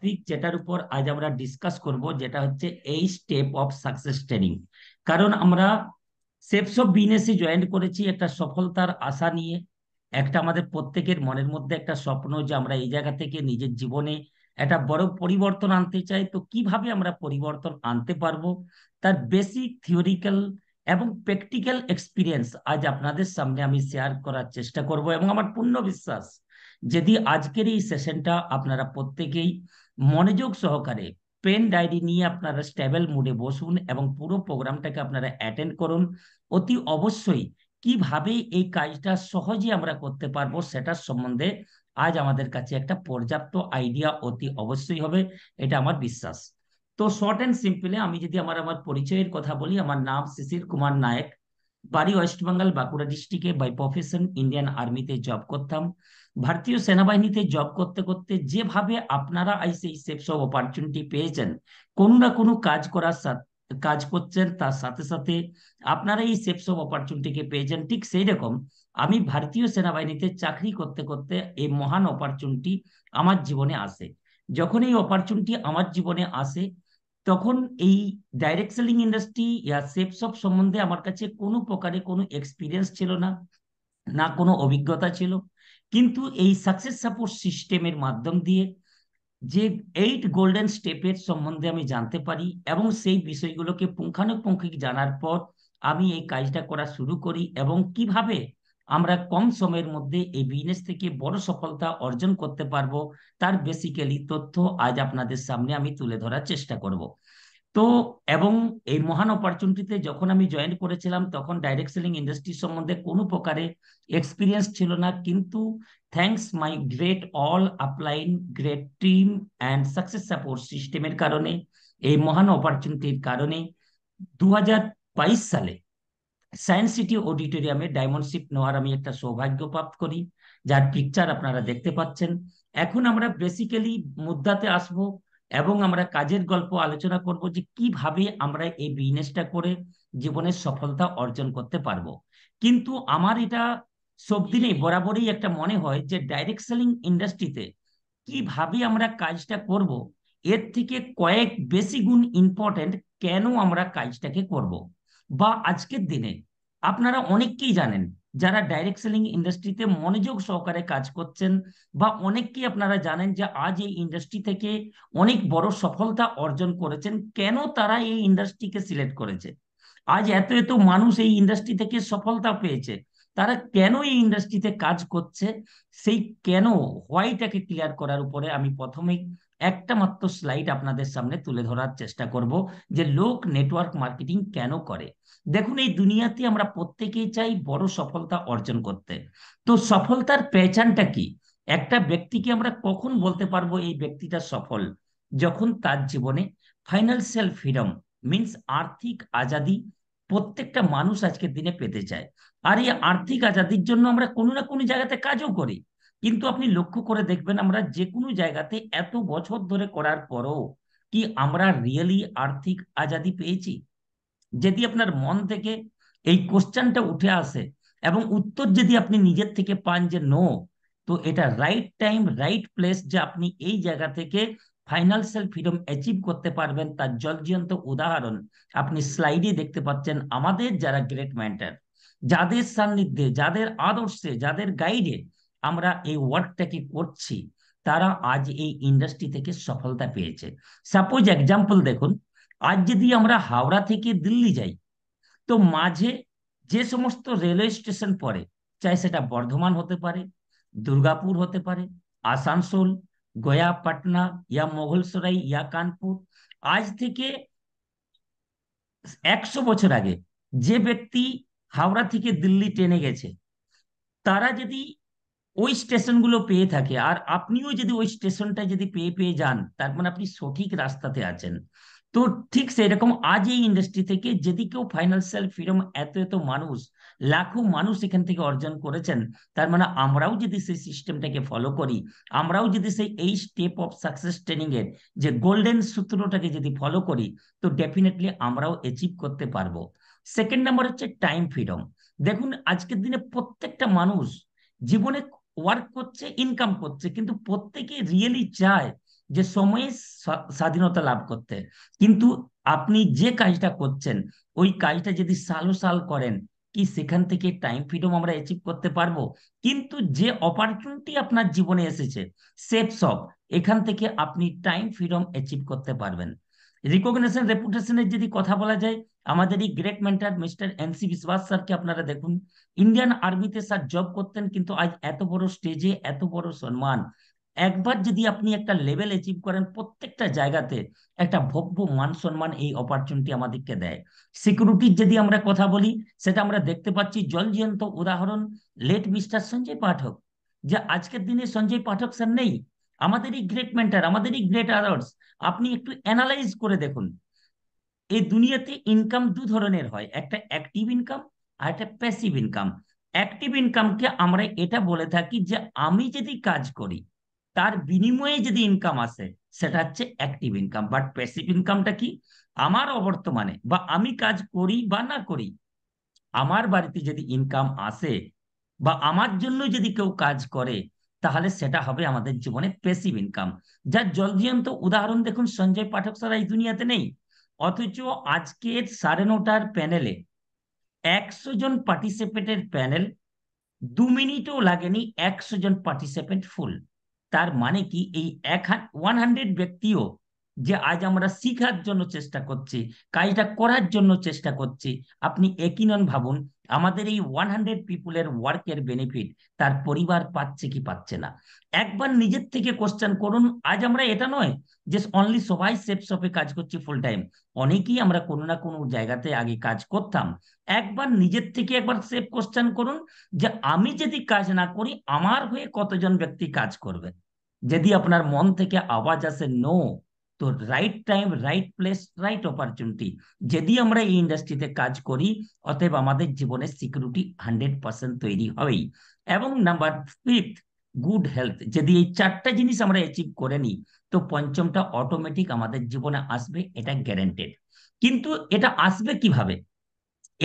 topic যেটার উপর আজ আমরা ডিসকাস করব যেটা হচ্ছে এই স্টেপ অফ সাকসেস ট্রেনিং কারণ আমরা সেপস অফ বিজনেসে জয়েন করেছি একটা সফলতার আশা নিয়ে একটা আমাদের প্রত্যেকের মনের মধ্যে একটা স্বপ্ন যে আমরা এই জায়গা থেকে নিজের জীবনে একটা বড় পরিবর্তন আনতে চাই তো কিভাবে আমরা পরিবর্তন আনতে পারবো তার বেসিক থিওরিক্যাল এবং প্র্যাকটিক্যাল এক্সপিরিয়েন্স আজ আপনাদের সামনে আমি শেয়ার করার চেষ্টা করব এবং আমার পূর্ণ বিশ্বাস যদি আজকের এই সেশনটা আপনারা প্রত্যেকেই মনোযোগ সহকারে পেন ডায়েরি নিয়ে আপনারা স্টেবল মুডে বসুন এবং পুরো প্রোগ্রামটাকে আপনারা অ্যাটেন্ড করুন অতি অবশ্যই কিভাবে এই কাজটা সহজে আমরা করতে পারবো সেটার সম্বন্ধে আজ আমাদের কাছে একটা পর্যাপ্ত আইডিয়া অতি অবশ্যই হবে এটা আমার বিশ্বাস তো শর্ট অ্যান্ড সিম্পলে আমি যদি আমার আমার পরিচয়ের কথা বলি আমার নাম শিশির কুমার নায়ক বাড়ি ওয়েস্ট বেঙ্গল বাঁকুড়া ডিস্ট্রিক্টে বাই প্রফেশন ইন্ডিয়ান আর্মিতে জব করতাম ভারতীয় সেনাবাহিনীতে জব করতে করতে যেভাবে আপনারা এই সেই সব অপরচুনিটি পেয়েছেন কোনো না কোনো কাজ করার কাজ করছেন তার সাথে সাথে আপনারা এই সেফ সব অপরচুনিটিকে পেয়েছেন ঠিক সেই রকম আমি ভারতীয় সেনাবাহিনীতে চাকরি করতে করতে এই মহান অপরচুনিটি আমার জীবনে আসে যখন এই অপরচুনিটি আমার জীবনে আসে তখন এই ডাইরেক্ট সেলিং ইন্ডাস্ট্রি ইয়া সব সম্বন্ধে আমার কাছে কোনো প্রকারে কোনো এক্সপিরিয়েন্স ছিল না না কোনো অভিজ্ঞতা ছিল কিন্তু এই সাকসেস সাপোর্ট সিস্টেমের মাধ্যম দিয়ে যে এইট গোল্ডেন স্টেপের সম্বন্ধে আমি জানতে পারি এবং সেই বিষয়গুলোকে পুঙ্খানুপুঙ্খিক জানার পর আমি এই কাজটা করা শুরু করি এবং কিভাবে আমরা কম সময়ের মধ্যে এই বিজনেস থেকে বড় সফলতা অর্জন করতে পারবো তার বেসিক্যালি তথ্য আজ আপনাদের সামনে আমি তুলে ধরার চেষ্টা করব তো এবং এই মহান অপরচুনিটিতে যখন আমি জয়েন করেছিলাম তখন ডাইরেক্ট সেলিং ইন্ডাস্ট্রি সম্বন্ধে কোনো প্রকারে এক্সপিরিয়েন্স ছিল না কিন্তু thanks my great all upline great team and success support সিস্টেমের কারণে এই মহান অপরচুনিটির কারণে দু সালে সায়েন্স সিটি অডিটোরিয়ামে শিপ নেওয়ার আমি একটা সৌভাগ্য প্রাপ্ত করি যার পিকচার আপনারা দেখতে পাচ্ছেন এখন আমরা বেসিক্যালি মুদ্রাতে আসবো এবং আমরা কাজের গল্প আলোচনা করব যে কিভাবে আমরা এই বিজনেসটা করে জীবনের সফলতা অর্জন করতে পারবো কিন্তু আমার এটা সব দিনে বরাবরই একটা মনে হয় যে ডাইরেক্ট সেলিং ইন্ডাস্ট্রিতে কিভাবে আমরা কাজটা করব এর থেকে কয়েক বেশি গুণ ইম্পর্টেন্ট কেন আমরা কাজটাকে করব বা আজকের দিনে আপনারা অনেককেই জানেন যারা ডাইরেক্ট সেলিং ইন্ডাস্ট্রিতে মনোযোগ সহকারে কাজ করছেন বা অনেককে আপনারা জানেন যে আজ এই ইন্ডাস্ট্রি থেকে অনেক বড় সফলতা অর্জন করেছেন কেন তারা এই ইন্ডাস্ট্রিকে সিলেক্ট করেছে আজ এত এত মানুষ এই ইন্ডাস্ট্রি থেকে সফলতা পেয়েছে তারা কেন এই ইন্ডাস্ট্রিতে কাজ করছে সেই কেন হোয়াইটাকে ক্লিয়ার করার উপরে আমি প্রথমেই একটা মাত্র স্লাইড আপনাদের সামনে তুলে ধরার চেষ্টা করব যে লোক নেটওয়ার্ক মার্কেটিং কেন করে দেখুন এই দুনিয়াতে আমরা প্রত্যেকেই চাই বড় সফলতা অর্জন করতে তো সফলতার পেহচানটা কি একটা ব্যক্তিকে আমরা কখন বলতে পারবো এই ব্যক্তিটা সফল যখন তার জীবনে ফাইন্যান্সিয়াল ফ্রিডম মিনস আর্থিক আজাদি প্রত্যেকটা মানুষ আজকের দিনে পেতে চায় আর এই আর্থিক আজাদির জন্য আমরা কোনো না কোনো জায়গাতে কাজও করি কিন্তু আপনি লক্ষ্য করে দেখবেন আমরা যে কোনো জায়গাতে এত বছর ধরে করার পরও কি আমরা রিয়েলি আর্থিক আজাদি পেয়েছি যদি আপনার মন থেকে এই কোশ্চেনটা উঠে আসে এবং উত্তর যদি আপনি নিজের থেকে পান যে নো তো এটা রাইট টাইম রাইট প্লেস যে আপনি এই জায়গা থেকে ফাইন্যান্সিয়াল ফ্রিডম অ্যাচিভ করতে পারবেন তার জলজিয়ন্ত উদাহরণ আপনি স্লাইডে দেখতে পাচ্ছেন আমাদের যারা গ্রেট মেন্টার যাদের সান্নিধ্যে যাদের আদর্শে যাদের গাইডে আমরা এই ওয়ার্কটাকে করছি তারা আজ এই ইন্ডাস্ট্রি থেকে সফলতা পেয়েছে সাপোজ এক্সাম্পল দেখুন আজ যদি আমরা হাওড়া থেকে দিল্লি যাই তো মাঝে যে সমস্ত রেলওয়ে স্টেশন পড়ে চাই সেটা বর্ধমান হতে পারে দুর্গাপুর হতে পারে আসানসোল গয়া পাটনা ইয়া মোগলসরাই ইয়া কানপুর আজ থেকে একশো বছর আগে যে ব্যক্তি হাওড়া থেকে দিল্লি ট্রেনে গেছে তারা যদি ওই স্টেশনগুলো পেয়ে থাকে আর আপনিও যদি ওই স্টেশনটা যদি পেয়ে পেয়ে যান তার মানে আপনি সঠিক রাস্তাতে আছেন তো ঠিক সেরকম আজ এই ইন্ডাস্ট্রি থেকে যদি কেউ ফাইন্যান্সিয়াল ফ্রিডম এত এত মানুষ লাখো মানুষ এখান থেকে অর্জন করেছেন তার মানে আমরাও যদি সেই সিস্টেমটাকে ফলো করি আমরাও যদি সেই এই স্টেপ অফ সাকসেস ট্রেনিং এর যে গোল্ডেন সূত্রটাকে যদি ফলো করি তো ডেফিনেটলি আমরাও অ্যাচিভ করতে পারবো সেকেন্ড নাম্বার হচ্ছে টাইম ফ্রিডম দেখুন আজকের দিনে প্রত্যেকটা মানুষ জীবনে ওয়ার্ক করছে ইনকাম করছে কিন্তু প্রত্যেকে রিয়েলি চায় যে সময়ে স্বাধীনতা লাভ করতে কিন্তু আপনি যে কাজটা করছেন ওই কাজটা যদি সালো সাল করেন কি সেখান থেকে টাইম ফ্রিডম আমরা অ্যাচিভ করতে পারবো কিন্তু যে অপরচুনিটি আপনার জীবনে এসেছে সেফ সব এখান থেকে আপনি টাইম ফ্রিডম অ্যাচিভ করতে পারবেন রিকগনেশন রেপুটেশনের যদি কথা বলা যায় আমাদের এই গ্রেট মেন্টার মিস্টার সি বিশ্বাস স্যারকে আপনারা দেখুন ইন্ডিয়ান আর্মিতে স্যার জব করতেন কিন্তু আজ এত বড় স্টেজে এত বড় সম্মান একবার যদি আপনি একটা লেভেল অ্যাচিভ করেন প্রত্যেকটা জায়গাতে একটা ভব্য মান সম্মান এই অপরচুনিটি আমাদেরকে দেয় সিকিউরিটির যদি আমরা কথা বলি সেটা আমরা দেখতে পাচ্ছি জল জয়ন্ত উদাহরণ লেট মিস্টার সঞ্জয় পাঠক যে আজকের দিনে সঞ্জয় পাঠক স্যার নেই আমাদেরই গ্রেট মেন্টার আমাদেরই গ্রেট আদার্স আপনি একটু অ্যানালাইজ করে দেখুন এই দুনিয়াতে ইনকাম দু ধরনের হয় একটা অ্যাক্টিভ ইনকাম আর একটা প্যাসিভ ইনকাম অ্যাক্টিভ ইনকামকে আমরা এটা বলে থাকি যে আমি যদি কাজ করি তার বিনিময়ে যদি ইনকাম আসে সেটা হচ্ছে অ্যাক্টিভ ইনকাম বাট প্যাসিভ ইনকামটা কি আমার অবর্তমানে বা আমি কাজ করি বা না করি আমার বাড়িতে যদি ইনকাম আসে বা আমার জন্য যদি কেউ কাজ করে তাহলে সেটা হবে আমাদের জীবনে প্যাসিভ ইনকাম যার জলজিয়ন্ত উদাহরণ দেখুন সঞ্জয় পাঠক স্যার এই দুনিয়াতে নেই অথচ আজকের সাড়ে নটার প্যানেলে একশো জন পার্টিসিপেটের প্যানেল দু মিনিটও লাগেনি একশো জন পার্টিসিপেন্ট ফুল তার মানে কি এই এক ওয়ান হান্ড্রেড ব্যক্তিও যে আজ আমরা শিখার জন্য চেষ্টা করছি কাজটা করার জন্য চেষ্টা করছি আপনি একই নন ভাবুন আমাদের এই ওয়ান হান্ড্রেড পিপুলের ওয়ার্কের বেনিফিট তার পরিবার পাচ্ছে কি পাচ্ছে না একবার নিজের থেকে কোশ্চেন করুন আজ আমরা এটা নয় যে অনলি সবাই সেফ শপে কাজ করছি ফুল টাইম অনেকেই আমরা কোনো না কোনো জায়গাতে আগে কাজ করতাম একবার নিজের থেকে একবার সেফ কোশ্চেন করুন যে আমি যদি কাজ না করি আমার হয়ে কতজন ব্যক্তি কাজ করবেন যদি আপনার মন থেকে আওয়াজ আসে নো তো right time right place right opportunity যদি আমরা এই ইন্ডাস্ট্রিতে কাজ করি অতএব আমাদের জীবনে সিকিউরিটি হান্ড্রেড পার্সেন্ট তৈরি হবেই এবং নাম্বার ফিফথ গুড হেলথ যদি এই চারটা জিনিস আমরা অ্যাচিভ করে নিই তো পঞ্চমটা অটোমেটিক আমাদের জীবনে আসবে এটা গ্যারেন্টেড কিন্তু এটা আসবে কিভাবে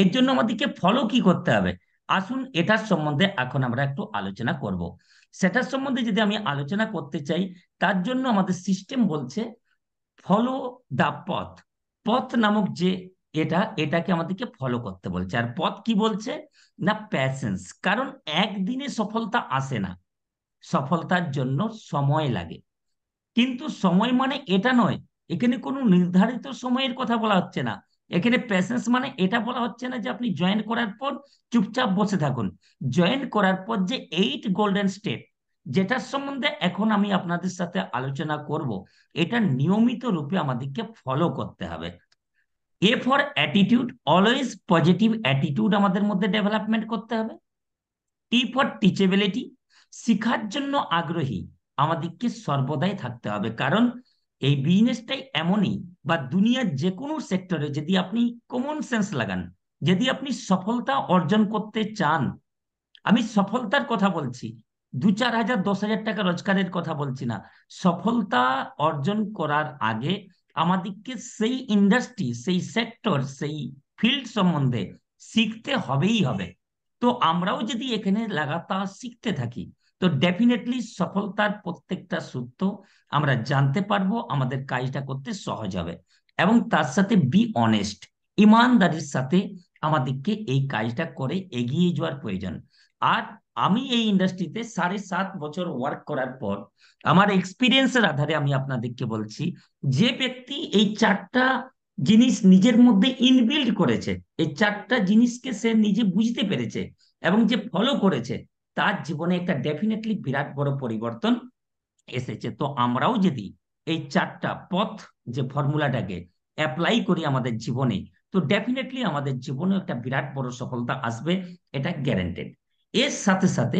এর জন্য আমাদেরকে ফলো কি করতে হবে আসুন এটার সম্বন্ধে এখন আমরা একটু আলোচনা করব সেটার সম্বন্ধে যদি আমি আলোচনা করতে চাই তার জন্য আমাদের সিস্টেম বলছে ফলো দা পথ পথ নামক যে এটা এটাকে আমাদেরকে ফলো করতে বলছে আর পথ কি বলছে না প্যাসেন্স কারণ একদিনে সফলতা আসে না সফলতার জন্য সময় লাগে কিন্তু সময় মানে এটা নয় এখানে কোনো নির্ধারিত সময়ের কথা বলা হচ্ছে না এখানে প্যাসেন্স মানে এটা বলা হচ্ছে না যে আপনি জয়েন করার পর চুপচাপ বসে থাকুন জয়েন করার পর যে এইট গোল্ডেন স্টেপ যেটার সম্বন্ধে এখন আমি আপনাদের সাথে আলোচনা করব এটা নিয়মিত রূপে আমাদেরকে ফলো করতে হবে A for attitude always positive attitude আমাদের মধ্যে ডেভেলপমেন্ট করতে হবে টি ফর টিচেবিলিটি শিখার জন্য আগ্রহী আমাদেরকে সর্বদাই থাকতে হবে কারণ এই বিজনেসটাই এমনই বা দুনিয়ার যে কোনো সেক্টরে যদি আপনি কমন সেন্স লাগান যদি আপনি সফলতা অর্জন করতে চান আমি সফলতার কথা বলছি দু চার হাজার দশ হাজার টাকা রোজগারের কথা বলছি না সফলতা অর্জন করার আগে আমাদেরকে সেই ইন্ডাস্ট্রি সেই সেক্টর সেই ফিল্ড সম্বন্ধে শিখতে হবেই হবে তো আমরাও যদি এখানে লাগাতার শিখতে থাকি তো ডেফিনেটলি সফলতার প্রত্যেকটা সূত্র আমরা জানতে পারবো আমাদের কাজটা করতে সহজ হবে এবং তার সাথে বি অনেস্ট ইমানদারির সাথে আমাদেরকে এই কাজটা করে এগিয়ে যাওয়ার প্রয়োজন আর আমি এই ইন্ডাস্ট্রিতে সাড়ে সাত বছর ওয়ার্ক করার পর আমার এক্সপিরিয়েন্সের আধারে আমি আপনাদেরকে বলছি যে ব্যক্তি এই চারটা জিনিস নিজের মধ্যে ইনবিল্ড করেছে এই চারটা জিনিসকে সে নিজে বুঝতে পেরেছে এবং যে ফলো করেছে তার জীবনে একটা ডেফিনেটলি বিরাট বড় পরিবর্তন এসেছে তো আমরাও যদি এই চারটা পথ যে ফর্মুলাটাকে অ্যাপ্লাই করি আমাদের জীবনে তো ডেফিনেটলি আমাদের জীবনে একটা বিরাট বড় সফলতা আসবে এটা গ্যারেন্টেড এর সাথে সাথে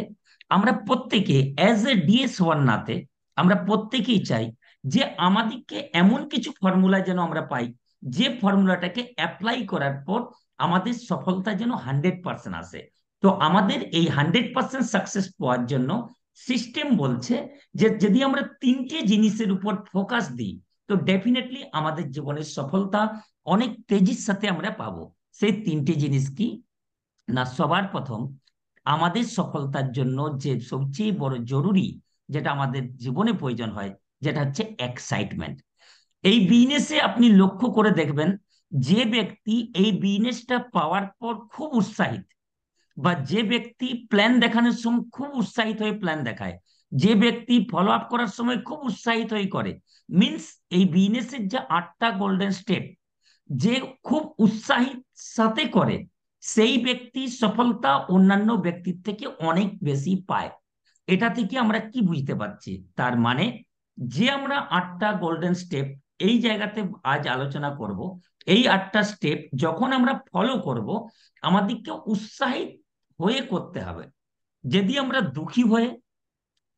আমরা প্রত্যেকে অ্যাজ এ ডিএস ওয়ান নাতে আমরা প্রত্যেকেই চাই যে আমাদেরকে এমন কিছু ফর্মুলা যেন আমরা পাই যে ফর্মুলাটাকে অ্যাপ্লাই করার পর আমাদের সফলতা যেন হান্ড্রেড পার্সেন্ট আসে তো আমাদের এই হান্ড্রেড পার্সেন্ট সাকসেস পাওয়ার জন্য সিস্টেম বলছে যে যদি আমরা তিনটে জিনিসের উপর ফোকাস দিই তো ডেফিনেটলি আমাদের জীবনের সফলতা অনেক তেজির সাথে আমরা পাবো সেই তিনটে জিনিস কি না সবার প্রথম আমাদের সফলতার জন্য যে সবচেয়ে বড় জরুরি যেটা আমাদের জীবনে প্রয়োজন হয় যেটা হচ্ছে এক্সাইটমেন্ট এই বিজনেসে আপনি লক্ষ্য করে দেখবেন যে ব্যক্তি এই বিজনেসটা পাওয়ার পর খুব উৎসাহিত বা যে ব্যক্তি প্ল্যান দেখানোর সময় খুব উৎসাহিত হয়ে প্ল্যান দেখায় যে ব্যক্তি ফলো আপ করার সময় খুব উৎসাহিত হয়ে করে মিনস এই বিজনেসের যে আটটা গোল্ডেন স্টেপ যে খুব উৎসাহিত সাথে করে সেই ব্যক্তি সফলতা অন্যান্য ব্যক্তির থেকে অনেক বেশি পায় এটা থেকে আমরা কি বুঝতে পারছি তার মানে যে আমরা আটটা গোল্ডেন স্টেপ এই জায়গাতে আজ আলোচনা করব এই আটটা স্টেপ যখন আমরা ফলো করব আমাদেরকে উৎসাহিত হয়ে করতে হবে যদি আমরা দুঃখী হয়ে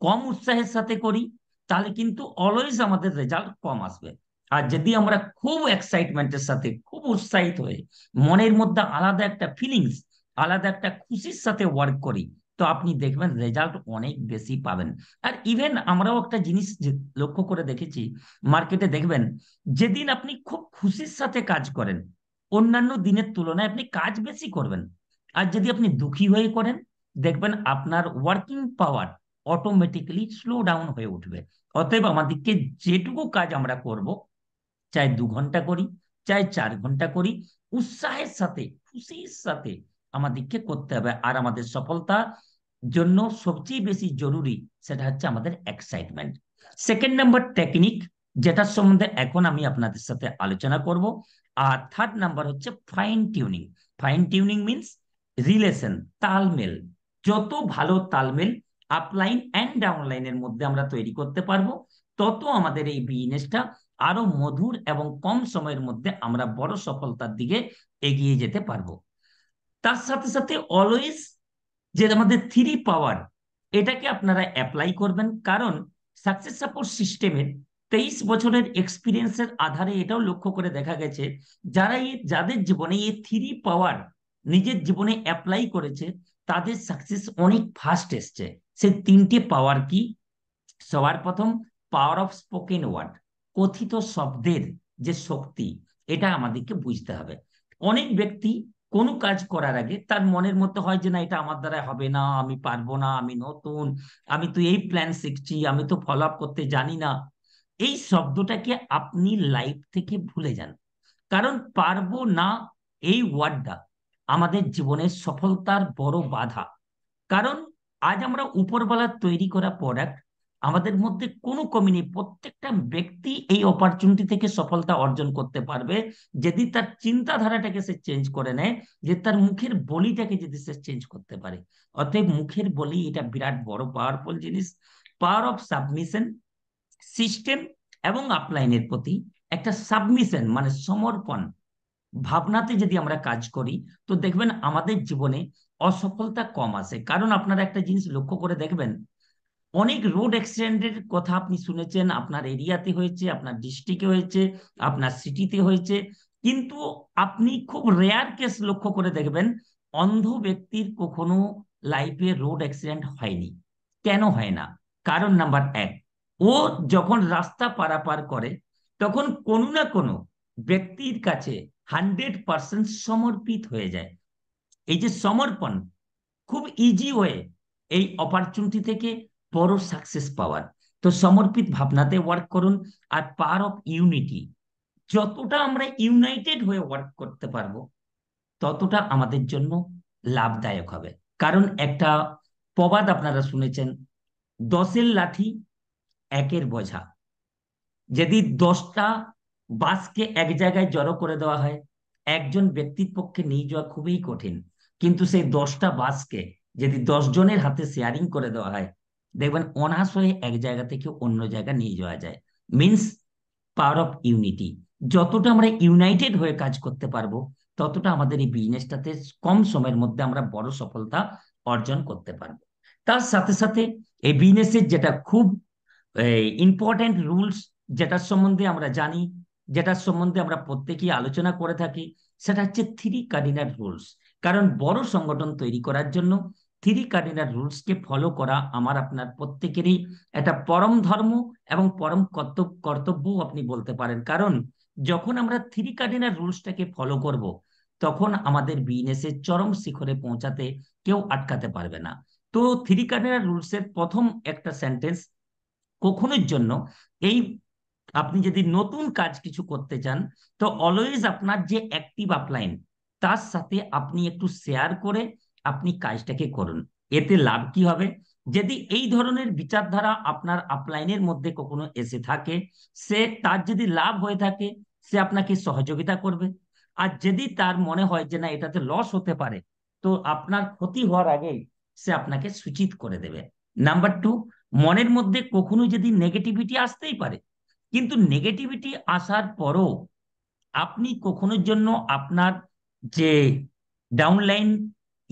কম উৎসাহের সাথে করি তাহলে কিন্তু অলওয়েজ আমাদের রেজাল্ট কম আসবে আর যদি আমরা খুব এক্সাইটমেন্টের সাথে খুব উৎসাহিত হয়ে মনের মধ্যে আলাদা একটা ফিলিংস আলাদা একটা খুশির সাথে ওয়ার্ক করি তো আপনি দেখবেন রেজাল্ট অনেক বেশি পাবেন আর ইভেন আমরাও একটা জিনিস লক্ষ্য করে দেখেছি মার্কেটে দেখবেন যেদিন আপনি খুব খুশির সাথে কাজ করেন অন্যান্য দিনের তুলনায় আপনি কাজ বেশি করবেন আর যদি আপনি দুঃখী হয়ে করেন দেখবেন আপনার working power automatically slow down হয়ে উঠবে অতএব আমাদেরকে যেটুকু কাজ আমরা করব চাই দু ঘন্টা করি চাই চার ঘন্টা করি উৎসাহের সাথে খুশির সাথে আমাদেরকে করতে হবে আর আমাদের সফলতা জন্য সবচেয়ে বেশি জরুরি সেটা হচ্ছে আমাদের এক্সাইটমেন্ট সেকেন্ড নাম্বার টেকনিক যেটার সম্বন্ধে এখন আমি আপনাদের সাথে আলোচনা করব আর থার্ড নাম্বার হচ্ছে fine tuning fine tuning means relation তালমেল যত ভালো তালমেল আপলাইন অ্যান্ড ডাউনলাইনের মধ্যে আমরা তৈরি করতে পারবো তত আমাদের এই বিজনেসটা আরো মধুর এবং কম সময়ের মধ্যে আমরা বড় সফলতার দিকে এগিয়ে যেতে পারবো তার সাথে সাথে অলওয়েজ যে আমাদের থ্রি পাওয়ার এটাকে আপনারা অ্যাপ্লাই করবেন কারণ সাকসেস সাপোর্ট সিস্টেমের তেইশ বছরের এক্সপিরিয়েন্সের আধারে এটাও লক্ষ্য করে দেখা গেছে যারা এই যাদের জীবনে এই থ্রি পাওয়ার নিজের জীবনে অ্যাপ্লাই করেছে তাদের সাকসেস অনেক ফাস্ট এসছে সে তিনটে পাওয়ার কি সবার প্রথম পাওয়ার অফ স্পোকেন ওয়ার্ড কথিত শব্দের যে শক্তি এটা আমাদেরকে বুঝতে হবে অনেক ব্যক্তি কোনো কাজ করার আগে তার মনের মধ্যে হয় যে না এটা আমার দ্বারা হবে না আমি পারবো না আমি নতুন আমি তো এই প্ল্যান শিখছি আমি তো ফলো আপ করতে জানি না এই শব্দটাকে আপনি লাইফ থেকে ভুলে যান কারণ পারবো না এই ওয়ার্ডটা আমাদের জীবনের সফলতার বড় বাধা কারণ আজ আমরা উপরবেলা তৈরি করা প্রোডাক্ট আমাদের মধ্যে কোনো কমি নেই প্রত্যেকটা ব্যক্তি এই অপরচুনিটি থেকে সফলতা অর্জন করতে পারবে যদি তার চিন্তাধারাটাকে সে চেঞ্জ করে নেয় যে তার মুখের বলিটাকে যদি সে চেঞ্জ করতে পারে অতএব মুখের বলি এটা বিরাট বড় পাওয়ারফুল জিনিস পাওয়ার অফ সাবমিশন সিস্টেম এবং আপলাইনের প্রতি একটা সাবমিশন মানে সমর্পণ ভাবনাতে যদি আমরা কাজ করি তো দেখবেন আমাদের জীবনে অসফলতা কম আসে কারণ আপনারা একটা জিনিস লক্ষ্য করে দেখবেন অনেক রোড অ্যাক্সিডেন্টের কথা আপনি শুনেছেন আপনার এরিয়াতে হয়েছে আপনার ডিস্ট্রিক্টে হয়েছে আপনার সিটিতে হয়েছে কিন্তু আপনি খুব রেয়ার কেস লক্ষ্য করে দেখবেন অন্ধ ব্যক্তির কখনো লাইফে রোড অ্যাক্সিডেন্ট হয়নি কেন হয় না কারণ নাম্বার এক ও যখন রাস্তা পারাপার করে তখন কোনো না কোনো ব্যক্তির কাছে হান্ড্রেড পার্সেন্ট সমর্পিত হয়ে যায় এই যে সমর্পণ খুব ইজি ওয়ে এই অপরচুনিটি থেকে বড় সাকসেস পাওয়ার তো সমর্পিত ভাবনাতে ওয়ার্ক করুন আর পাওয়ার অফ ইউনিটি যতটা আমরা ইউনাইটেড হয়ে ওয়ার্ক করতে পারবো ততটা আমাদের জন্য লাভদায়ক হবে কারণ একটা প্রবাদ আপনারা শুনেছেন দশের লাঠি একের বোঝা যদি দশটা বাসকে এক জায়গায় জড়ো করে দেওয়া হয় একজন ব্যক্তির পক্ষে নিয়ে যাওয়া খুবই কঠিন কিন্তু সেই দশটা বাসকে যদি দশজনের জনের হাতে শেয়ারিং করে দেওয়া হয় দেখবেন অনাস এক জায়গা থেকে অন্য জায়গা নিয়ে যাওয়া যায় মিনস পাওয়ার অফ ইউনিটি যতটা আমরা ইউনাইটেড হয়ে কাজ করতে পারবো ততটা আমাদের এই বিজনেসটাতে কম সময়ের মধ্যে আমরা বড় সফলতা অর্জন করতে পারবো তার সাথে সাথে এই বিজনেসের যেটা খুব ইম্পর্ট্যান্ট রুলস যেটার সম্বন্ধে আমরা জানি যেটার সম্বন্ধে আমরা প্রত্যেকেই আলোচনা করে থাকি সেটা হচ্ছে থ্রি কার্ডিনাল রুলস কারণ বড় সংগঠন তৈরি করার জন্য থ্রি কার্ডিনাল রুলসকে ফলো করা আমার আপনার প্রত্যেকেরই একটা পরম ধর্ম এবং পরম কর্তব্য কর্তব্যও আপনি বলতে পারেন কারণ যখন আমরা থ্রি কার্ডিনাল রুলসটাকে ফলো করব তখন আমাদের বিজনেস এর চরম শিখরে পৌঁছাতে কেউ আটকাতে পারবে না তো থ্রি কার্ডিনাল রুলস এর প্রথম একটা সেন্টেন্স কখনোর জন্য এই আপনি যদি নতুন কাজ কিছু করতে চান তো অলওয়েজ আপনার যে অ্যাক্টিভ আপলাইন তার সাথে আপনি একটু শেয়ার করে আপনি কাজটাকে করুন এতে লাভ কি হবে যদি এই ধরনের বিচারধারা আপনার আপলাইনের মধ্যে কখনো এসে থাকে সে তার যদি লাভ হয়ে থাকে সে আপনাকে সহযোগিতা করবে আর যদি তার মনে হয় যে না এটাতে লস হতে পারে তো আপনার ক্ষতি হওয়ার আগেই সে আপনাকে সূচিত করে দেবে নাম্বার টু মনের মধ্যে কখনো যদি নেগেটিভিটি আসতেই পারে কিন্তু নেগেটিভিটি আসার পরও আপনি কখনোর জন্য আপনার যে ডাউনলাইন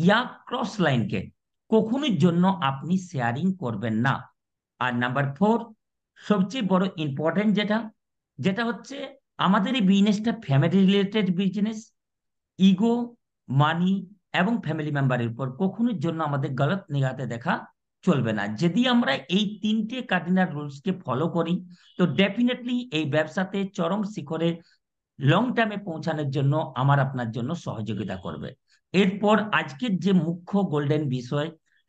ইয়া ক্রস লাইনকে কখনোর জন্য আপনি শেয়ারিং করবেন না আর নাম্বার ফোর সবচেয়ে বড় ইম্পর্টেন্ট যেটা যেটা হচ্ছে আমাদের এই বিজনেসটা family related business ego money এবং ফ্যামিলি মেম্বারের উপর কখনোর জন্য আমাদের গলত নিঘাতে দেখা চলবে না যদি আমরা এই তিনটে কার্ডিনাল রুলসকে ফলো করি তো ডেফিনেটলি এই ব্যবসাতে চরম শিখরে লং টার্মে পৌঁছানোর জন্য আমার আপনার জন্য সহযোগিতা করবে এরপর আজকের যে মুখ্য গোল্ডেন বিষয়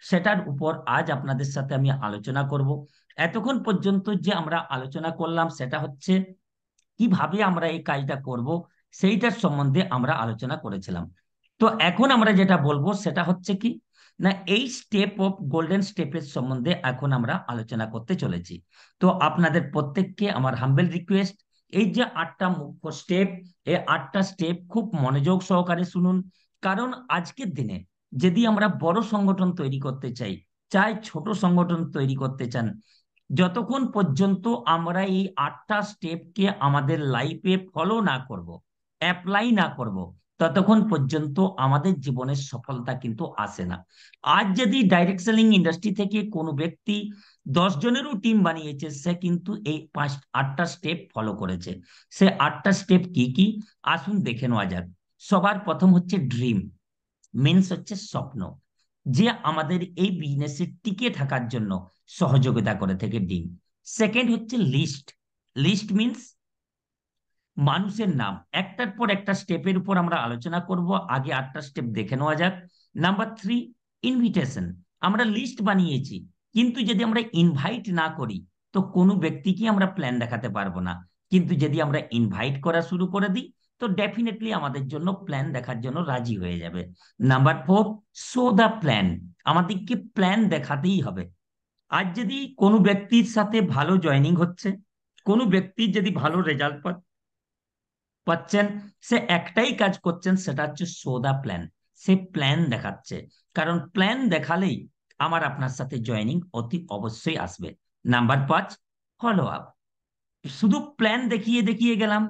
সেটার উপর আজ আপনাদের সাথে আমি আলোচনা করব এতক্ষণ পর্যন্ত যে আমরা আলোচনা করলাম সেটা হচ্ছে কিভাবে আমরা এই কাজটা করব সেইটার সম্বন্ধে আমরা আলোচনা করেছিলাম তো এখন আমরা যেটা বলবো সেটা হচ্ছে কি না এই স্টেপ অফ গোল্ডেন স্টেপের সম্বন্ধে এখন আমরা আলোচনা করতে চলেছি তো আপনাদের প্রত্যেককে আমার হাম্বেল রিকোয়েস্ট এই যে আটটা মুখ্য স্টেপ এই আটটা স্টেপ খুব মনোযোগ সহকারে শুনুন কারণ আজকের দিনে যদি আমরা বড় সংগঠন তৈরি করতে চাই চাই ছোট সংগঠন তৈরি করতে চান যতক্ষণ পর্যন্ত আমরা এই আটটা স্টেপকে আমাদের লাইফে ফলো না করব অ্যাপ্লাই না করব ততক্ষণ পর্যন্ত আমাদের জীবনের সফলতা কিন্তু আসে না আজ যদি ডাইরেক্ট সেলিং ইন্ডাস্ট্রি থেকে কোনো ব্যক্তি দশ জনেরও টিম বানিয়েছে সে কিন্তু এই পাঁচ আটটা স্টেপ ফলো করেছে সে আটটা স্টেপ কি কি আসুন দেখে নেওয়া যাক সবার প্রথম হচ্ছে ড্রিম মেন্স হচ্ছে স্বপ্ন যে আমাদের এই বিজনেসে টিকে থাকার জন্য সহযোগিতা করে থেকে ডিম সেকেন্ড হচ্ছে লিস্ট লিস্ট মিনস মানুষের নাম একটার পর একটা স্টেপের উপর আমরা আলোচনা করব আগে আটটা স্টেপ দেখে নেওয়া যাক নাম্বার থ্রি ইনভিটেশন আমরা লিস্ট বানিয়েছি কিন্তু যদি আমরা ইনভাইট না করি তো কোনো ব্যক্তিকে আমরা প্ল্যান দেখাতে পারবো না কিন্তু যদি আমরা ইনভাইট করা শুরু করে দিই তো ডেফিনেটলি আমাদের জন্য প্ল্যান দেখার জন্য রাজি হয়ে যাবে number four show the plan আমাদেরকে প্ল্যান দেখাতেই হবে আজ যদি কোনো ব্যক্তির সাথে ভালো জয়নিং হচ্ছে কোনো ব্যক্তির যদি ভালো রেজাল্ট পাচ্ছেন সে একটাই কাজ করছেন সেটা হচ্ছে শো দ্য প্ল্যান সে প্ল্যান দেখাচ্ছে কারণ প্ল্যান দেখালেই আমার আপনার সাথে জয়নিং অতি অবশ্যই আসবে নাম্বার পাঁচ ফলো আপ শুধু প্ল্যান দেখিয়ে দেখিয়ে গেলাম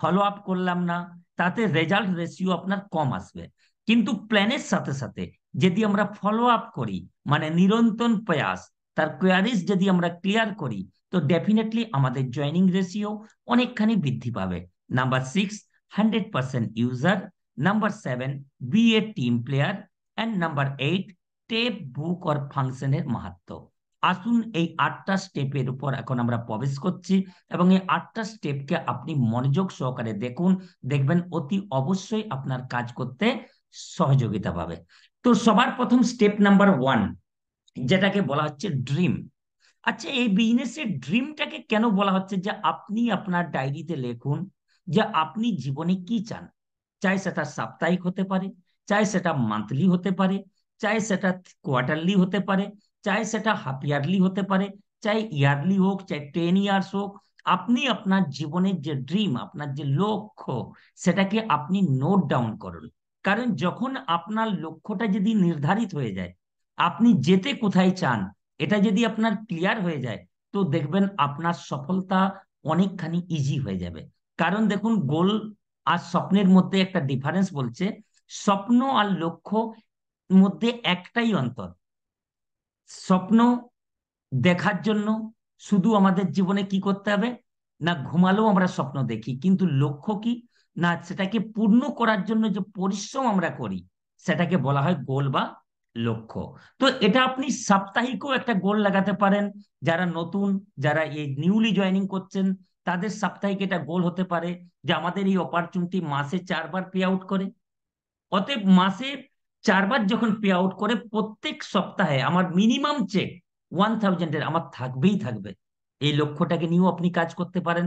ফলো আপ করলাম না তাতে রেজাল্ট রেশিও আপনার কম আসবে কিন্তু প্ল্যানের সাথে সাথে যদি আমরা ফলো আপ করি মানে নিরন্তর প্রয়াস তার কোয়ারিস যদি আমরা ক্লিয়ার করি তো ডেফিনেটলি আমাদের জয়নিং রেশিও অনেকখানি বৃদ্ধি পাবে number six hundred percent user number seven be a team player and number eight tape book or ফাংশনের মাহাত্ম আসুন এই আটটা স্টেপের উপর এখন আমরা প্রবেশ করছি এবং এই আটটা স্টেপকে আপনি মনোযোগ সহকারে দেখুন দেখবেন অতি অবশ্যই আপনার কাজ করতে সহযোগিতা পাবে তো সবার প্রথম স্টেপ নাম্বার ওয়ান যেটাকে বলা হচ্ছে ড্রিম আচ্ছা এই বিজনেসের ড্রিমটাকে কেন বলা হচ্ছে যে আপনি আপনার ডায়েরিতে লিখুন যে আপনি জীবনে কি চান চাই সেটা সাপ্তাহিক হতে পারে চাই সেটা মান্থলি হতে পারে চাই সেটা কোয়ার্টারলি হতে পারে চাই সেটা হাফ ইয়ারলি হতে পারে চাই ইয়ারলি হোক চাই টেন ইয়ার্স হোক আপনি আপনার জীবনের যে ড্রিম আপনার যে লক্ষ্য সেটাকে আপনি নোট ডাউন করুন কারণ যখন আপনার লক্ষ্যটা যদি নির্ধারিত হয়ে যায় আপনি যেতে কোথায় চান এটা যদি আপনার ক্লিয়ার হয়ে যায় তো দেখবেন আপনার সফলতা অনেকখানি ইজি হয়ে যাবে কারণ দেখুন গোল আর স্বপ্নের মধ্যে একটা ডিফারেন্স বলছে স্বপ্ন আর লক্ষ্য মধ্যে একটাই অন্তর স্বপ্ন দেখার জন্য শুধু আমাদের জীবনে কি করতে হবে না ঘুমালেও আমরা স্বপ্ন দেখি কিন্তু লক্ষ্য কি না সেটাকে পূর্ণ করার জন্য যে পরিশ্রম আমরা করি সেটাকে বলা হয় গোল বা লক্ষ্য তো এটা আপনি সাপ্তাহিকও একটা গোল লাগাতে পারেন যারা নতুন যারা এই নিউলি জয়নিং করছেন তাদের সাপ্তাহিক এটা গোল হতে পারে যে আমাদের এই অপরচুনিটি মাসে চারবার পে আউট করে অতএব মাসে চারবার যখন পে আউট করে প্রত্যেক সপ্তাহে আমার মিনিমাম চেক ওয়ান থাউজেন্ডের আমার থাকবেই থাকবে এই লক্ষ্যটাকে নিয়েও আপনি কাজ করতে পারেন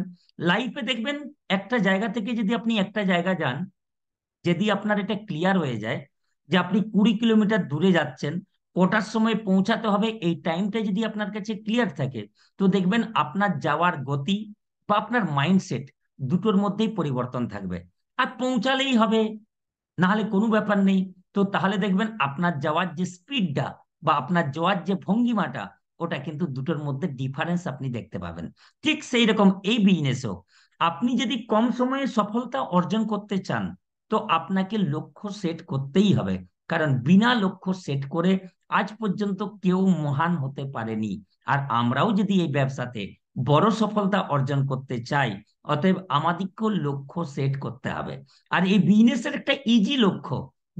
লাইফে দেখবেন একটা জায়গা থেকে যদি আপনি একটা জায়গা যান যদি আপনার এটা ক্লিয়ার হয়ে যায় যে আপনি কুড়ি কিলোমিটার দূরে যাচ্ছেন কটার সময় পৌঁছাতে হবে এই টাইমটা যদি আপনার কাছে ক্লিয়ার থাকে তো দেখবেন আপনার যাওয়ার গতি বা আপনার মাইন্ডসেট দুটোর মধ্যেই পরিবর্তন থাকবে আর পৌঁছালেই হবে নাহলে কোনো ব্যাপার নেই তো তাহলে দেখবেন আপনার যাওয়ার যে স্পিডটা বা আপনার যাওয়ার যে ভঙ্গিমাটা ওটা কিন্তু দুটোর মধ্যে ডিফারেন্স আপনি দেখতে পাবেন ঠিক সেই রকম এই বিজনেসও আপনি যদি কম সময়ে সফলতা অর্জন করতে চান তো আপনাকে লক্ষ্য সেট করতেই হবে কারণ বিনা লক্ষ্য সেট করে আজ পর্যন্ত কেউ মহান হতে পারেনি আর আমরাও যদি এই ব্যবসাতে বড় সফলতা অর্জন করতে চাই অতএব আমাদেরকেও লক্ষ্য সেট করতে হবে আর এই বিজনেসের একটা ইজি লক্ষ্য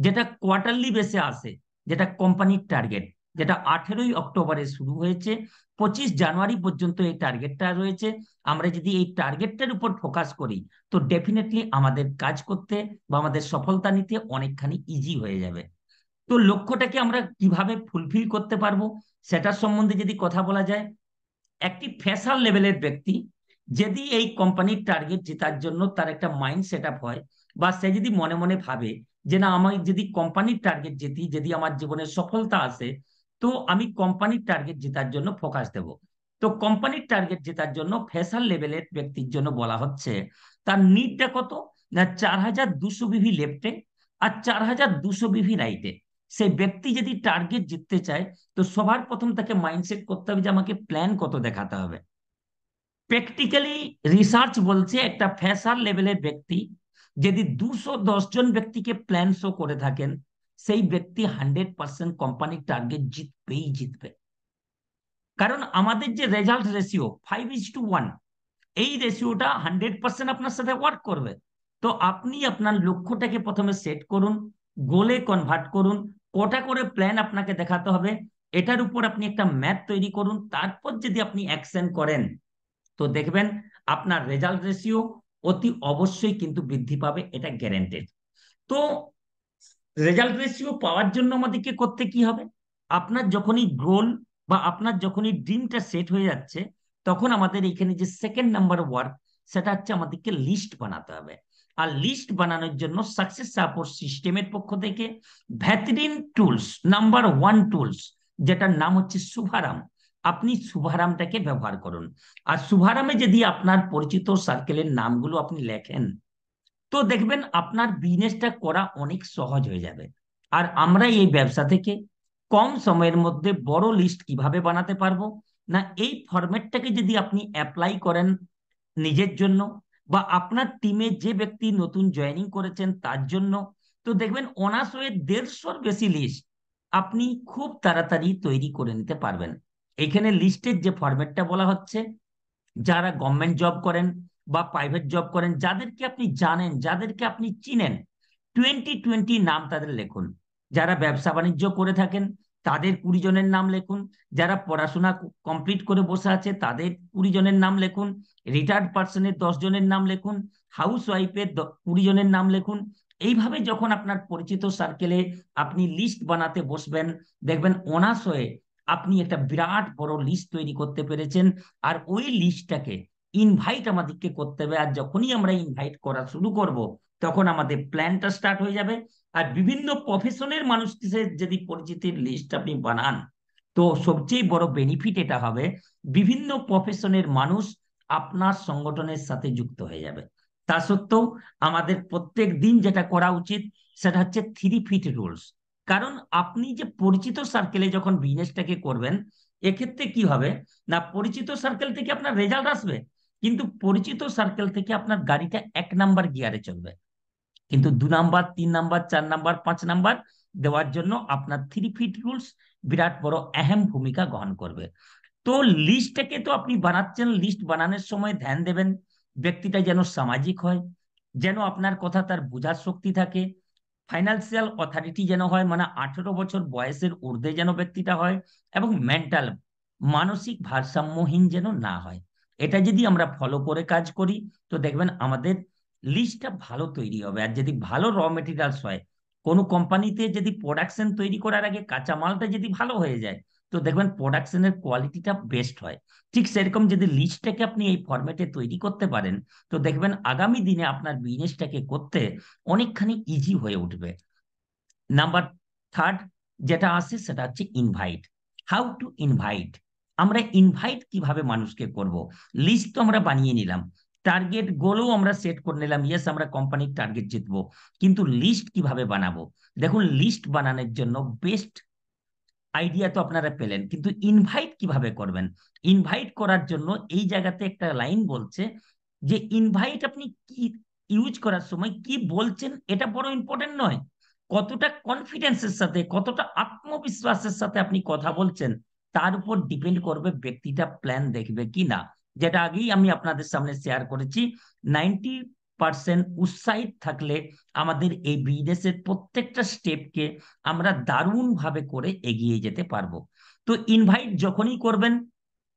যেটা কোয়ার্টারলি বেসে আসে যেটা কোম্পানির টার্গেট যেটা আঠেরোই অক্টোবরে শুরু হয়েছে পঁচিশ জানুয়ারি পর্যন্ত এই টার্গেটটা রয়েছে আমরা যদি এই টার্গেটটার উপর ফোকাস করি তো ডেফিনেটলি আমাদের কাজ করতে বা আমাদের সফলতা নিতে অনেকখানি ইজি হয়ে যাবে তো লক্ষ্যটাকে আমরা কিভাবে ফুলফিল করতে পারবো সেটার সম্বন্ধে যদি কথা বলা যায় একটি ফ্যাশাল লেভেলের ব্যক্তি যদি এই কোম্পানির টার্গেট জেতার জন্য তার একটা মাইন্ড সেট হয় বা সে যদি মনে মনে ভাবে যে না আমার যদি কোম্পানির টার্গেট জিতি যদি আমার জীবনে সফলতা আসে তো আমি কোম্পানির টার্গেট জেতার জন্য ফোকাস দেব তো কোম্পানির টার্গেট জেতার জন্য ফেসার লেভেলের ব্যক্তির জন্য বলা হচ্ছে তার নিডটা কত না চার হাজার দুশো বিভি লেফটে আর চার হাজার দুশো বিভি রাইটে সেই ব্যক্তি যদি টার্গেট জিততে চায় তো সবার প্রথম তাকে মাইন্ডসেট করতে হবে যে আমাকে প্ল্যান কত দেখাতে হবে প্র্যাকটিক্যালি রিসার্চ বলছে একটা ফ্যাসার লেভেলের ব্যক্তি যদি দুশো জন ব্যক্তিকে প্ল্যান শো করে থাকেন সেই ব্যক্তি হান্ড্রেড পার্সেন্ট কোম্পানির টার্গেট জিতবেই জিতবে কারণ আমাদের যে result ratio five is to one এই রেশিওটা হান্ড্রেড পার্সেন্ট আপনার সাথে ওয়ার্ক করবে তো আপনি আপনার লক্ষ্যটাকে প্রথমে সেট করুন গোলে কনভার্ট করুন কটা করে প্ল্যান আপনাকে দেখাতে হবে এটার উপর আপনি একটা ম্যাথ তৈরি করুন তারপর যদি আপনি অ্যাকশন করেন তো দেখবেন আপনার রেজাল্ট রেশিও অতি অবশ্যই কিন্তু বৃদ্ধি পাবে এটা গ্যারেন্টেড তো রেজাল্ট রেশিও পাওয়ার জন্য আমাদেরকে করতে কি হবে আপনার যখনই গোল বা আপনার যখনই ড্রিমটা সেট হয়ে যাচ্ছে তখন আমাদের এখানে যে সেকেন্ড নাম্বার ওয়ার্ক সেটা হচ্ছে আমাদেরকে লিস্ট বানাতে হবে আর লিস্ট বানানোর জন্য সাকসেস সাপোর্ট সিস্টেমের পক্ষ থেকে ভ্যাথরিন টুলস নাম্বার ওয়ান টুলস যেটার নাম হচ্ছে সুভারাম আপনি শুভারামটাকে ব্যবহার করুন আর শুভারামে যদি আপনার পরিচিত সার্কেলের নামগুলো আপনি লেখেন তো দেখবেন আপনার বিজনেসটা করা অনেক সহজ হয়ে যাবে আর আমরা এই ব্যবসা থেকে কম সময়ের মধ্যে বড় লিস্ট কিভাবে বানাতে পারবো না এই ফরম্যাটটাকে যদি আপনি অ্যাপ্লাই করেন নিজের জন্য বা আপনার টিমে যে ব্যক্তি নতুন জয়েনিং করেছেন তার জন্য তো দেখবেন অনাশয়ে দেড়শোর বেশি লিস্ট আপনি খুব তাড়াতাড়ি তৈরি করে নিতে পারবেন এখানে লিস্টের যে ফরম্যাটটা বলা হচ্ছে যারা গভর্নমেন্ট জব করেন বা প্রাইভেট জব করেন যাদেরকে আপনি জানেন যাদেরকে আপনি চিনেন টোয়েন্টি টোয়েন্টি নাম তাদের লেখুন যারা ব্যবসা বাণিজ্য করে থাকেন তাদের কুড়ি জনের নাম লেখুন যারা পড়াশোনা কমপ্লিট করে বসে আছে তাদের কুড়ি জনের নাম লেখুন রিটায়ার্ড পার্সনের দশ জনের নাম লেখুন হাউস ওয়াইফের কুড়ি জনের নাম লেখুন এইভাবে যখন আপনার পরিচিত সার্কেলে আপনি লিস্ট বানাতে বসবেন দেখবেন অনাস হয়ে আপনি একটা বিরাট বড় লিস্ট তৈরি করতে পেরেছেন আর ওই লিস্টটাকে ইনভাইট আমাদেরকে করতে হবে আর যখনই আমরা ইনভাইট করা শুরু করব তখন আমাদের প্ল্যানটা স্টার্ট হয়ে যাবে আর বিভিন্ন প্রফেশনের মানুষকে যদি পরিচিতির লিস্ট আপনি বানান তো সবচেয়ে বড় বেনিফিট এটা হবে বিভিন্ন প্রফেশনের মানুষ আপনার সংগঠনের সাথে যুক্ত হয়ে যাবে তা সত্ত্বেও আমাদের প্রত্যেক দিন যেটা করা উচিত সেটা হচ্ছে থ্রি ফিট রুলস কারণ আপনি যে পরিচিত সার্কেলে যখন বিজনেসটাকে করবেন এক্ষেত্রে কি হবে না পরিচিত সার্কেল থেকে আপনার রেজাল্ট আসবে কিন্তু পরিচিত সার্কেল থেকে আপনার গাড়িটা এক নাম্বার গিয়ারে চলবে কিন্তু দু নাম্বার তিন নাম্বার চার নাম্বার পাঁচ নাম্বার দেওয়ার জন্য আপনার থ্রি ফিট রুলস বিরাট বড় এহেম ভূমিকা গ্রহণ করবে তো লিস্টটাকে তো আপনি বানাচ্ছেন লিস্ট বানানোর সময় ধ্যান দেবেন ব্যক্তিটা যেন সামাজিক হয় যেন আপনার কথা তার বোঝার শক্তি থাকে ফাইন্যান্সিয়াল অথরিটি যেন হয় মানে আঠেরো বছর বয়সের ঊর্ধ্বে যেন ব্যক্তিটা হয় এবং মেন্টাল মানসিক ভারসাম্যহীন যেন না হয় এটা যদি আমরা ফলো করে কাজ করি তো দেখবেন আমাদের লিস্টটা ভালো তৈরি হবে আর যদি ভালো র মেটেরিয়ালস হয় কোনো কোম্পানিতে যদি প্রোডাকশন তৈরি করার আগে কাঁচামালটা যদি ভালো হয়ে যায় তো দেখবেন প্রোডাকশনের কোয়ালিটিটা বেস্ট হয় ঠিক সেরকম যদি লিস্টটাকে আপনি এই ফরম্যাটে তৈরি করতে পারেন তো দেখবেন আগামী দিনে আপনার বিজনেসটাকে করতে অনেকখানি ইজি হয়ে উঠবে নাম্বার থার্ড যেটা আছে সেটা হচ্ছে ইনভাইট হাউ টু ইনভাইট আমরা ইনভাইট কিভাবে মানুষকে করব লিস্ট তো আমরা বানিয়ে নিলাম টার্গেট গোলও আমরা সেট করে নিলাম ইয়েস আমরা কোম্পানির টার্গেট জিতবো কিন্তু লিস্ট কিভাবে বানাবো দেখুন লিস্ট বানানোর জন্য বেস্ট আইডিয়া তো আপনারা পেলেন কিন্তু ইনভাইট কিভাবে করবেন ইনভাইট করার জন্য এই জায়গাতে একটা লাইন বলছে যে ইনভাইট আপনি কি ইউজ করার সময় কি বলছেন এটা বড় ইম্পর্টেন্ট নয় কতটা কনফিডেন্সের সাথে কতটা আত্মবিশ্বাসের সাথে আপনি কথা বলছেন তার উপর ডিপেন্ড করবে ব্যক্তিটা প্ল্যান দেখবে কি না যেটা আগেই আমি আপনাদের সামনে শেয়ার করেছি নাইনটি পার্সেন্ট উৎসাহিত থাকলে আমাদের এই বিদেশের প্রত্যেকটা স্টেপকে আমরা দারুণভাবে করে এগিয়ে যেতে পারবো তো ইনভাইট যখনই করবেন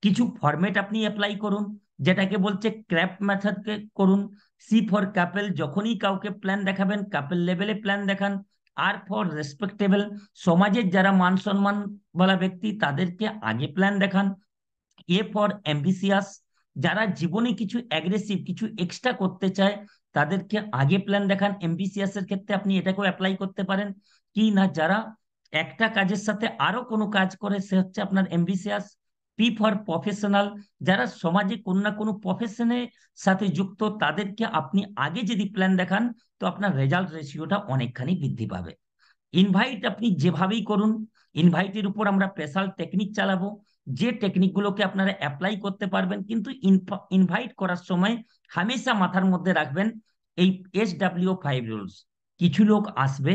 কিছু ফরম্যাট আপনি অ্যাপ্লাই করুন যেটাকে বলছে ক্র্যাপ মেথডকে করুন সি ফর কাপেল যখনই কাউকে প্ল্যান দেখাবেন কাপেল লেভেলে প্ল্যান দেখান আর ফর রেসপেক্টেবল সমাজের যারা মান সম্মান বলা ব্যক্তি তাদেরকে আগে প্ল্যান দেখান এ ফর অ্যাম্বিসিয়াস যারা জীবনে কিছু অ্যাগ্রেসিভ কিছু এক্সট্রা করতে চায় তাদেরকে আগে প্ল্যান দেখান এমবিসিএস এর ক্ষেত্রে আপনি এটাকেও অ্যাপ্লাই করতে পারেন কি না যারা একটা কাজের সাথে আরো কোনো কাজ করে সে হচ্ছে আপনার এমবিসিএস পি ফর প্রফেশনাল যারা সমাজে কোনো না কোনো প্রফেশনের সাথে যুক্ত তাদেরকে আপনি আগে যদি প্ল্যান দেখান তো আপনার রেজাল্ট রেশিওটা অনেকখানি বৃদ্ধি পাবে ইনভাইট আপনি যেভাবেই করুন ইনভাইটের উপর আমরা স্পেশাল টেকনিক চালাবো যে টেকনিকগুলোকে আপনারা অ্যাপ্লাই করতে পারবেন কিন্তু ইনভাইট করার সময় হামেশা মাথার মধ্যে রাখবেন এই এস ডাব্লিউ ফাইভ রুলস কিছু লোক আসবে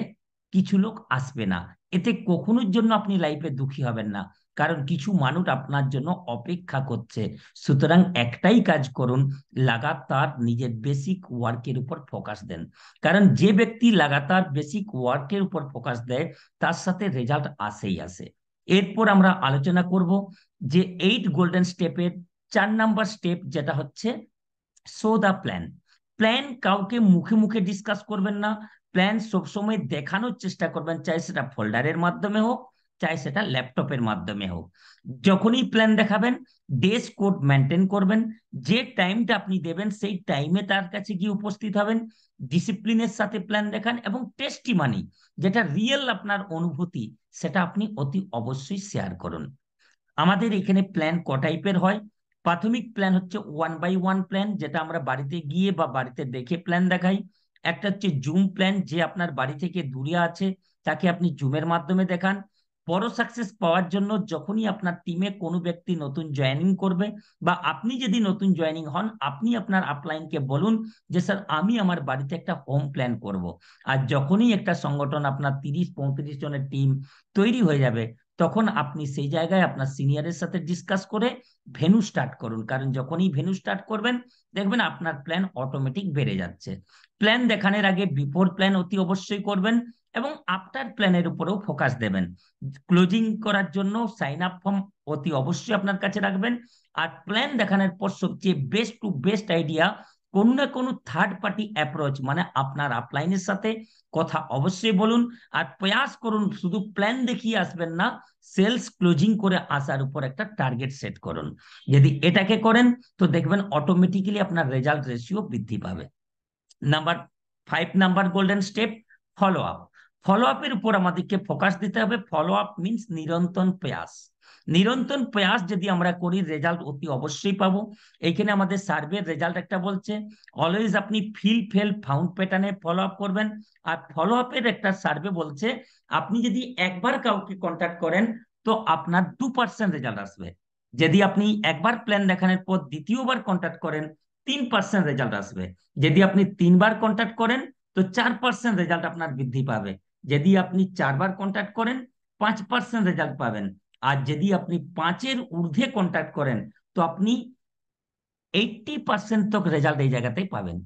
কিছু লোক আসবে না এতে কখনোর জন্য আপনি লাইফে দুঃখী হবেন না কারণ কিছু মানুষ আপনার জন্য অপেক্ষা করছে সুতরাং একটাই কাজ করুন লাগাতার নিজের বেসিক ওয়ার্কের উপর ফোকাস দেন কারণ যে ব্যক্তি লাগাতার বেসিক ওয়ার্কের উপর ফোকাস দেয় তার সাথে রেজাল্ট আসেই আসে এরপর আমরা আলোচনা করব যে এইট গোল্ডেন স্টেপের চার নাম্বার স্টেপ যেটা হচ্ছে সো দা প্ল্যান প্ল্যান কাউকে মুখে মুখে ডিসকাস করবেন না প্ল্যান সবসময় দেখানোর চেষ্টা করবেন চাই সেটা ফোল্ডারের মাধ্যমে হোক চাই সেটা ল্যাপটপের মাধ্যমে হোক যখনই প্ল্যান দেখাবেন ডেস কোড মেনটেন করবেন যে টাইমটা আপনি দেবেন সেই টাইমে তার কাছে গিয়ে উপস্থিত হবেন ডিসিপ্লিনের সাথে প্ল্যান দেখান এবং টেস্টি মানি যেটা রিয়েল আপনার অনুভূতি সেটা আপনি অতি অবশ্যই শেয়ার করুন আমাদের এখানে প্ল্যান ক টাইপের হয় প্রাথমিক প্ল্যান হচ্ছে ওয়ান বাই ওয়ান প্ল্যান যেটা আমরা বাড়িতে গিয়ে বা বাড়িতে দেখে প্ল্যান দেখাই একটা হচ্ছে জুম প্ল্যান যে আপনার বাড়ি থেকে দূরে আছে তাকে আপনি জুমের মাধ্যমে দেখান বড় সাকসেস পাওয়ার জন্য যখনই আপনার টিমে কোনো ব্যক্তি নতুন জয়েনিং করবে বা আপনি যদি নতুন জয়েনিং হন আপনি আপনার আপ্লাইনকে বলুন যে স্যার আমি আমার বাড়িতে একটা হোম প্ল্যান করব আর যখনই একটা সংগঠন আপনার তিরিশ পঁয়ত্রিশ জনের টিম তৈরি হয়ে যাবে তখন আপনি সেই জায়গায় আপনার সিনিয়রের সাথে ডিসকাস করে ভেনু স্টার্ট করুন কারণ যখনই ভেনু স্টার্ট করবেন দেখবেন আপনার প্ল্যান অটোমেটিক বেড়ে যাচ্ছে প্ল্যান দেখানোর আগে বিফোর প্ল্যান অতি অবশ্যই করবেন এবং আফটার প্ল্যানের উপরেও ফোকাস দেবেন ক্লোজিং করার জন্য সাইন আপ ফর্ম অতি অবশ্যই আপনার কাছে রাখবেন আর প্ল্যান দেখানোর পর সবচেয়ে বেস্ট টু বেস্ট আইডিয়া কোনো না কোনো থার্ড পার্টি অ্যাপ্রোচ মানে আপনার আপলাইনের সাথে কথা অবশ্যই বলুন আর প্রয়াস করুন শুধু প্ল্যান দেখিয়ে আসবেন না সেলস ক্লোজিং করে আসার উপর একটা টার্গেট সেট করুন যদি এটাকে করেন তো দেখবেন অটোমেটিক্যালি আপনার রেজাল্ট রেশিও বৃদ্ধি পাবে number five number golden step follow up follow আপের উপর আমাদেরকে ফোকাস দিতে হবে ফলো আপ মিনস নিরন্তন প্রয়াস নিরন্তন প্রয়াস যদি আমরা করি রেজাল্ট অতি অবশ্যই পাবো এইখানে আমাদের সার্ভে রেজাল্ট একটা বলছে অলওয়েজ আপনি ফিল ফেল ফাউন্ড প্যাটার্নে ফলো আপ করবেন আর ফলো আপের একটা সার্ভে বলছে আপনি যদি একবার কাউকে কন্ট্যাক্ট করেন তো আপনার দু পার্সেন্ট রেজাল্ট আসবে যদি আপনি একবার প্ল্যান দেখানোর পর দ্বিতীয়বার কন্ট্যাক্ট করেন তিন পার্সেন্ট রেজাল্ট আসবে যদি আপনি তিনবার কন্ট্যাক্ট করেন তো চার পার্সেন্ট রেজাল্ট আপনার বৃদ্ধি পাবে যদি আপনি চারবার কন্ট্যাক্ট করেন পাঁচ পার্সেন্ট রেজাল্ট পাবেন আর যদি আপনি পাঁচের ঊর্ধ্বে কন্ট্যাক্ট করেন তো আপনি এইটটি পার্সেন্ট তক রেজাল্ট এই জায়গাতেই পাবেন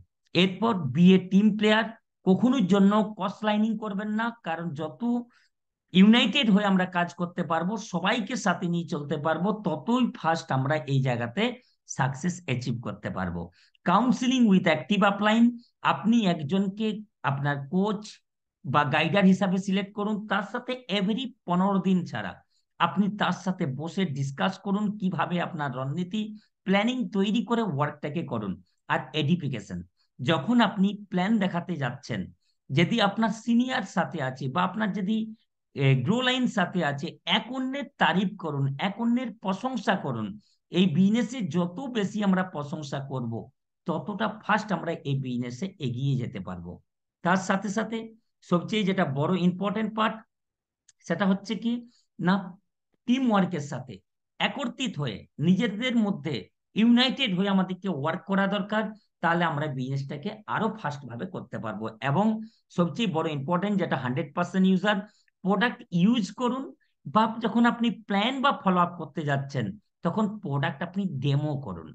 এরপর বিএ টিম প্লেয়ার কখনোর জন্য কস্ট লাইনিং করবেন না কারণ যত ইউনাইটেড হয়ে আমরা কাজ করতে পারবো সবাইকে সাথে নিয়ে চলতে পারবো ততই ফার্স্ট আমরা এই জায়গাতে সাকসেস অ্যাচিভ করতে পারবো কাউন্সিলিং উইথ অ্যাক্টিভ আপলাইন আপনি একজনকে আপনার কোচ বা গাইডার হিসাবে সিলেক্ট করুন তার সাথে এভরি পনেরো দিন ছাড়া আপনি তার সাথে বসে ডিসকাস করুন কিভাবে আপনার রণনীতি প্ল্যানিং তৈরি করে ওয়ার্কটাকে করুন আর এডিফিকেশন যখন আপনি প্ল্যান দেখাতে যাচ্ছেন যদি আপনার সিনিয়র সাথে আছে বা আপনার যদি গ্রো লাইন সাথে আছে এক অন্যের তারিফ করুন এক অন্যের প্রশংসা করুন এই বিজনেসে যত বেশি আমরা প্রশংসা করব ততটা ফার্স্ট আমরা এই বিজনেসে এগিয়ে যেতে পারবো তার সাথে সাথে সবচেয়ে যেটা বড় ইম্পর্টেন্ট পার্ট সেটা হচ্ছে কি না টিম ওয়ার্কের সাথে একত্রিত হয়ে নিজেদের মধ্যে ইউনাইটেড হয়ে আমাদেরকে ওয়ার্ক করা দরকার তাহলে আমরা বিজনেসটাকে আরো ফাস্ট ভাবে করতে পারবো এবং সবচেয়ে বড় ইম্পর্টেন্ট যেটা hundred percent user product use করুন বা যখন আপনি প্ল্যান বা ফলো আপ করতে যাচ্ছেন তখন প্রোডাক্ট আপনি ডেমো করুন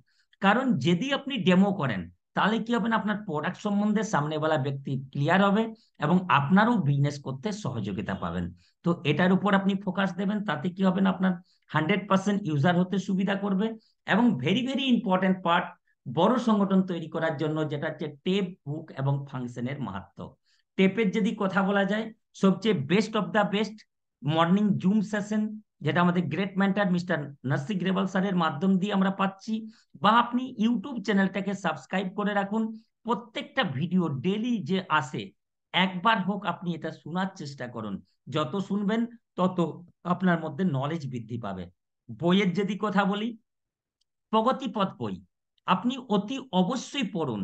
কারণ যদি আপনি ডেমো করেন তাহলে কি হবে না আপনার প্রোডাক্ট সম্বন্ধে সামনেওয়ালা ব্যক্তি ক্লিয়ার হবে এবং আপনারও বিজনেস করতে সহযোগিতা পাবেন তো এটার উপর আপনি ফোকাস দেবেন তাতে কি হবে না আপনার হান্ড্রেড পার্সেন্ট ইউজার হতে সুবিধা করবে এবং ভেরি ভেরি ইম্পর্টেন্ট পার্ট বড় সংগঠন তৈরি করার জন্য যেটা হচ্ছে টেপ বুক এবং ফাংশনের মাহাত্ম টেপের যদি কথা বলা যায় সবচেয়ে best of the best morning zoom session যেটা আমাদের গ্রেট মেন্টার মিস্টার নাসিক রেবাল স্যারের মাধ্যম দিয়ে আমরা পাচ্ছি বা আপনি ইউটিউব চ্যানেলটাকে সাবস্ক্রাইব করে রাখুন প্রত্যেকটা ভিডিও ডেলি যে আসে একবার হোক আপনি এটা শোনার চেষ্টা করুন যত শুনবেন তত আপনার মধ্যে নলেজ বৃদ্ধি পাবে বইয়ের যদি কথা বলি প্রগতিপথ বই আপনি অতি অবশ্যই পড়ুন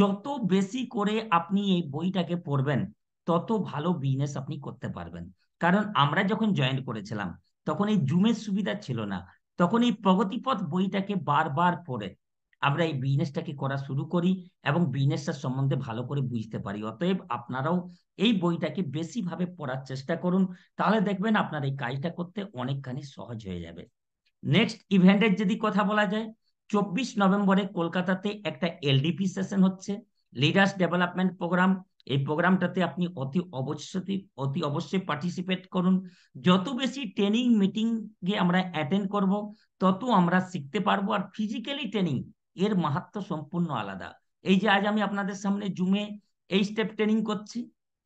যত বেশি করে আপনি এই বইটাকে পড়বেন তত ভালো বিজনেস আপনি করতে পারবেন কারণ আমরা যখন জয়েন করেছিলাম তখন এই জুমের সুবিধা ছিল না তখন এই প্রগতিপথ বইটাকে বারবার পড়ে আমরা এই বিজনেসটাকে করা শুরু করি এবং বিজনেসটার সম্বন্ধে ভালো করে বুঝতে পারি অতএব আপনারাও এই বইটাকে বেশিভাবে পড়ার চেষ্টা করুন তাহলে দেখবেন আপনার এই কাজটা করতে অনেকখানি সহজ হয়ে যাবে নেক্সট ইভেন্টের যদি কথা বলা যায় চব্বিশ নভেম্বরে কলকাতাতে একটা এলডিপি সেশন হচ্ছে লিডার্স ডেভেলপমেন্ট প্রোগ্রাম এই প্রোগ্রামটাতে আপনি অতি অবশ্যই অতি অবশ্যই পার্টিসিপেট করুন যত বেশি ট্রেনিং মিটিংয়ে আমরা অ্যাটেন্ড করব তত আমরা শিখতে পারবো আর ফিজিক্যালি ট্রেনিং এর মাহাত্ম সম্পূর্ণ আলাদা এই যে আজ আমি আপনাদের সামনে জুমে এই স্টেপ ট্রেনিং করছি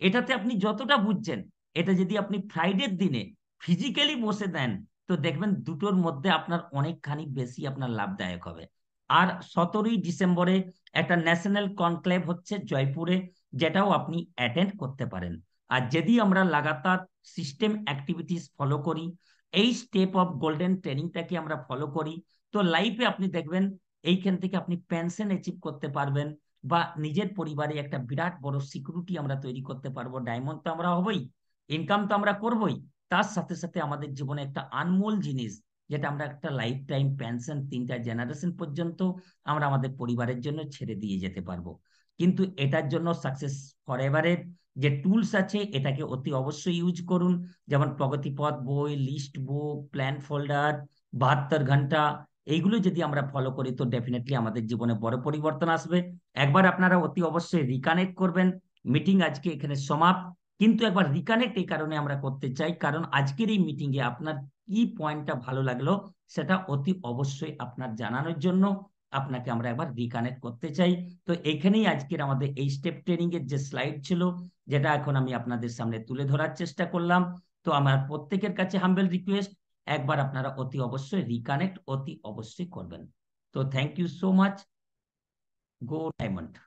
এটাতে আপনি যতটা বুঝছেন এটা যদি আপনি ফ্রাইডের দিনে ফিজিক্যালি বসে দেন তো দেখবেন দুটোর মধ্যে আপনার অনেকখানি বেশি আপনার লাভদায়ক হবে আর সতেরোই ডিসেম্বরে একটা ন্যাশনাল কনক্লেভ হচ্ছে জয়পুরে যেটাও আপনি অ্যাটেন্ড করতে পারেন আর যদি আমরা লাগাতার সিস্টেম অ্যাক্টিভিটিস ফলো করি এই স্টেপ অফ গোল্ডেন ট্রেনিংটাকে আমরা ফলো করি তো লাইফে আপনি দেখবেন এইখান থেকে আপনি পেনশন অ্যাচিভ করতে পারবেন বা নিজের পরিবারে একটা বিরাট বড় সিকিউরিটি আমরা তৈরি করতে পারবো ডায়মন্ড তো আমরা হবই ইনকাম তো আমরা করবই তার সাথে সাথে আমাদের জীবনে একটা আনমোল জিনিস যেটা আমরা একটা লাইফ টাইম পেনশন তিনটা জেনারেশন পর্যন্ত আমরা আমাদের পরিবারের জন্য ছেড়ে দিয়ে যেতে পারবো কিন্তু এটার জন্য সাকসেস ফরএভারের যে টুলস আছে এটাকে অতি অবশ্যই ইউজ করুন যেমন প্রগতিপথ বই লিস্ট বুক প্ল্যান ফোল্ডার বাহাত্তর ঘন্টা এইগুলো যদি আমরা ফলো করি তো ডেফিনেটলি আমাদের জীবনে বড় পরিবর্তন আসবে একবার আপনারা অতি অবশ্যই রিকানেক্ট করবেন মিটিং আজকে এখানে সমাপ্ত কিন্তু একবার রিকানেক্ট এই কারণে আমরা করতে চাই কারণ আজকের এই মিটিংয়ে আপনার কি পয়েন্টটা ভালো লাগলো সেটা অতি অবশ্যই আপনার জানানোর জন্য আপনাকে আমরা একবার রিকানেক্ট করতে চাই তো এখানেই আজকের আমাদের এই স্টেপ ট্রেনিং এর যে স্লাইড ছিল যেটা এখন আমি আপনাদের সামনে তুলে ধরার চেষ্টা করলাম তো আমার প্রত্যেকের কাছে হাম্বেল রিকোয়েস্ট একবার আপনারা অতি অবশ্যই রিকানেক্ট অতি অবশ্যই করবেন তো thank you so much go diamond